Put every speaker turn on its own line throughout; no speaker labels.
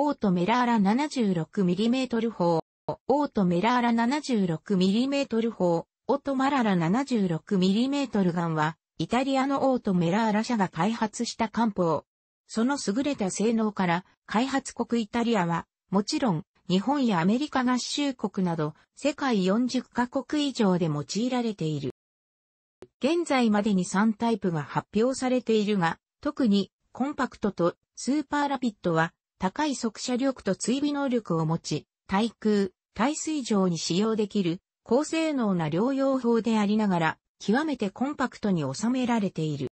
オートメラーラ 76mm 砲、オートメラーラ 76mm 砲、オートマララ 76mm ガンは、イタリアのオートメラーラ社が開発した艦砲。その優れた性能から、開発国イタリアは、もちろん、日本やアメリカ合衆国など、世界40カ国以上で用いられている。現在までに3タイプが発表されているが、特に、コンパクトとスーパーラピッドは、高い速射力と追尾能力を持ち、対空、対水上に使用できる高性能な療養法でありながら、極めてコンパクトに収められている。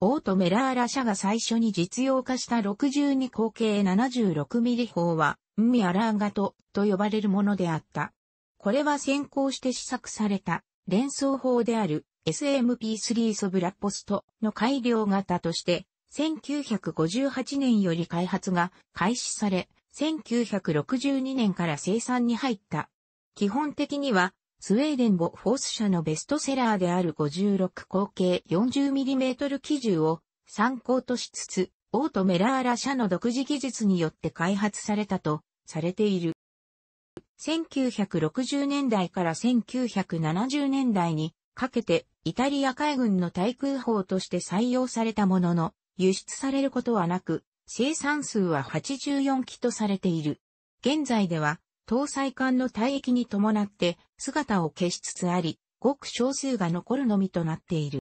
オートメラーラ社が最初に実用化した62口径7 6ミリ砲は、ウミアラーガトと呼ばれるものであった。これは先行して試作された連装砲である SMP3 ソブラポストの改良型として1958年より開発が開始され、1962年から生産に入った。基本的には、スウェーデンボフォース社のベストセラーである56口径 40mm 機銃を参考としつつ、オートメラーラ社の独自技術によって開発されたとされている。1960年代から1970年代にかけてイタリア海軍の対空砲として採用されたものの、輸出されることはなく、生産数は84機とされている。現在では、搭載艦の帯域に伴って姿を消しつつあり、ごく少数が残るのみとなっている。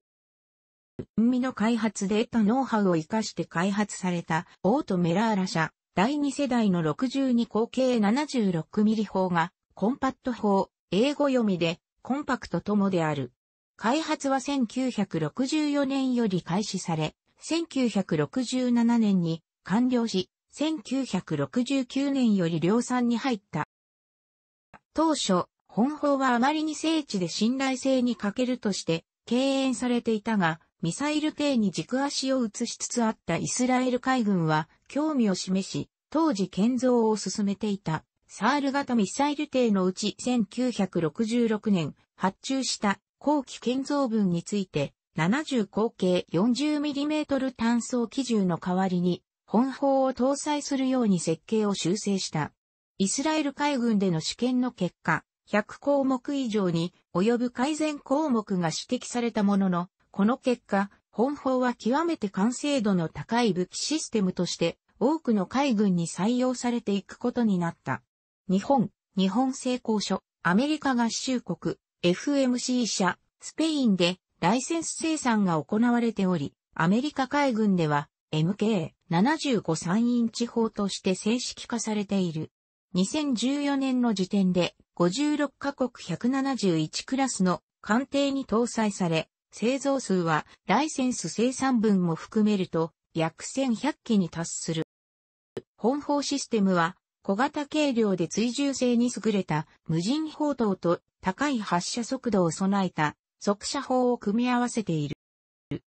海の開発で得たノウハウを活かして開発されたオートメラーラ社第2世代の62口径7 6ミリ砲がコンパクト砲、英語読みでコンパクトともである。開発は1964年より開始され、1967年に完了し、1969年より量産に入った。当初、本法はあまりに精緻で信頼性に欠けるとして敬遠されていたが、ミサイル艇に軸足を移しつつあったイスラエル海軍は興味を示し、当時建造を進めていたサール型ミサイル艇のうち1966年発注した後期建造分について70口径 40mm 単装機銃の代わりに、本砲を搭載するように設計を修正した。イスラエル海軍での試験の結果、100項目以上に及ぶ改善項目が指摘されたものの、この結果、本法は極めて完成度の高い武器システムとして多くの海軍に採用されていくことになった。日本、日本製鋼所、アメリカ合衆国、FMC 社、スペインでライセンス生産が行われており、アメリカ海軍では MK75 イン地方として正式化されている。2014年の時点で56カ国171クラスの艦艇に搭載され、製造数はライセンス生産分も含めると約1100機に達する。本砲システムは小型軽量で追従性に優れた無人砲塔と高い発射速度を備えた速射砲を組み合わせている。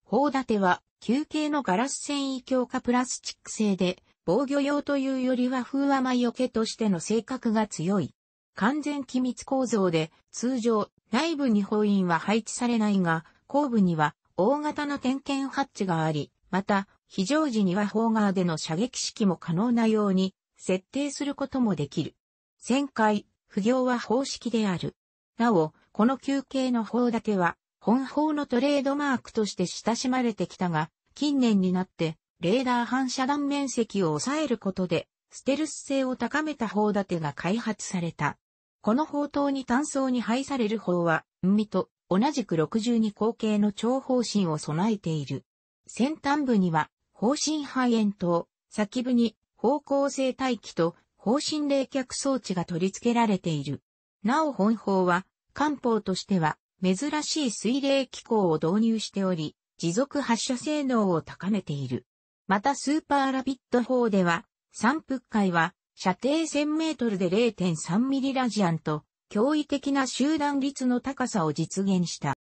砲立ては、球形のガラス繊維強化プラスチック製で、防御用というよりは風雨よけとしての性格が強い。完全機密構造で、通常、内部に砲員は配置されないが、後部には大型の点検ハッチがあり、また、非常時には砲側での射撃式も可能なように、設定することもできる。旋回、不行は方式である。なお、この休憩の砲だけは、本砲のトレードマークとして親しまれてきたが、近年になって、レーダー反射断面積を抑えることで、ステルス性を高めた砲立てが開発された。この砲塔に単層に配される砲は、海と同じく62口径の長方針を備えている。先端部には、方針肺炎塔、先部に方向性待機と方針冷却装置が取り付けられている。なお本砲は、官報としては、珍しい水冷機構を導入しており、持続発射性能を高めている。またスーパーラビット砲では、三復会は、射程1000メートルで0.3ミリラジアンと、驚異的な集団率の高さを実現した。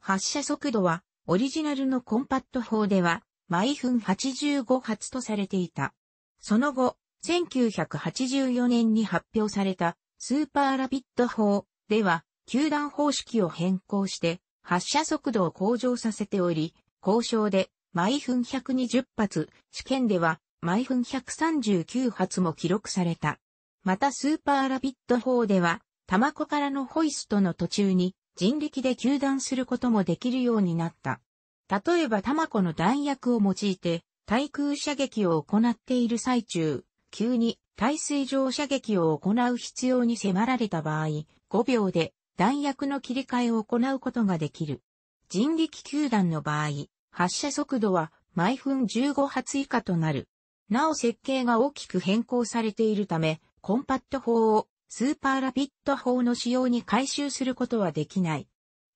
発射速度は、オリジナルのコンパット砲では、毎分85発とされていた。その後、1984年に発表された、スーパーラビット砲、では、球団方式を変更して、発射速度を向上させており、交渉で毎分120発、試験では毎分139発も記録された。またスーパーラビット砲では、マコからのホイストの途中に人力で球団することもできるようになった。例えばマコの弾薬を用いて、対空射撃を行っている最中、急に耐水上射撃を行う必要に迫られた場合、5秒で弾薬の切り替えを行うことができる。人力球弾の場合、発射速度は毎分15発以下となる。なお設計が大きく変更されているため、コンパット砲をスーパーラピッド砲の仕様に回収することはできない。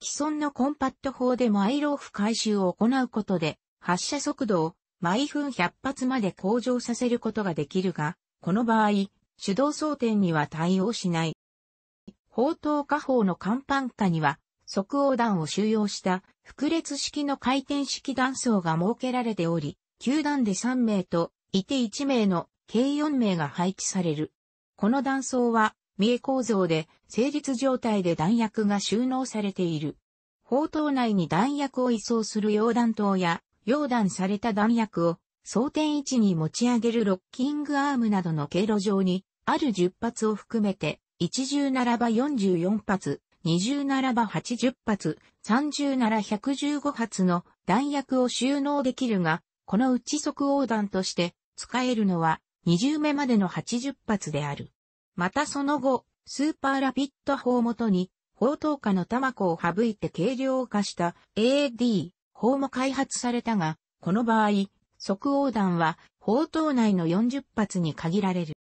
既存のコンパット砲でもアイローフ回収を行うことで、発射速度を毎分100発まで向上させることができるが、この場合、手動装填には対応しない。宝刀火宝の甲板下には、即応弾を収容した、複列式の回転式弾倉が設けられており、球団で3名と、いて1名の計4名が配置される。この弾倉は、三重構造で、成立状態で弾薬が収納されている。砲塔内に弾薬を移送する溶弾塔や、溶弾された弾薬を、装填位置に持ち上げるロッキングアームなどの経路上に、ある10発を含めて、一重ならば44発、二重ならば80発、三重なら115発の弾薬を収納できるが、このうち即横弾として使えるのは二重目までの80発である。またその後、スーパーラピッド砲元に、砲塔下の弾子を省いて軽量化した AD 砲も開発されたが、この場合、即横弾は砲塔内の40発に限られる。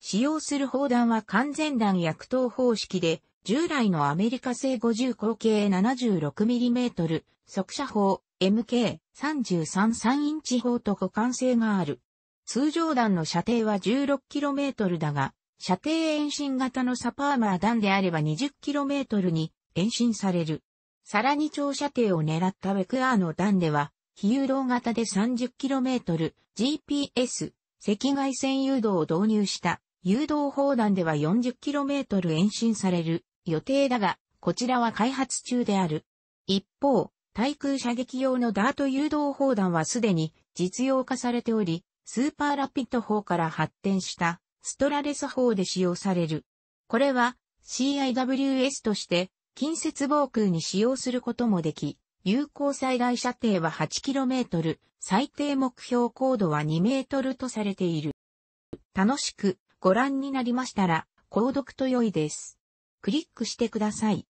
使用する砲弾は完全弾薬筒方式で、従来のアメリカ製50口径 76mm 速射砲 MK333 インチ砲と互換性がある。通常弾の射程は 16km だが、射程延伸型のサパーマー弾であれば 20km に延伸される。さらに長射程を狙ったウェクアーの弾では、非誘導型で 30km、GPS、赤外線誘導を導入した誘導砲弾では 40km 延伸される予定だが、こちらは開発中である。一方、対空射撃用のダート誘導砲弾はすでに実用化されており、スーパーラピッド砲から発展したストラレス砲で使用される。これは CIWS として近接防空に使用することもでき、有効最大射程は 8km、最低目標高度は 2m とされている。楽しくご覧になりましたら、購読と良いです。クリックしてください。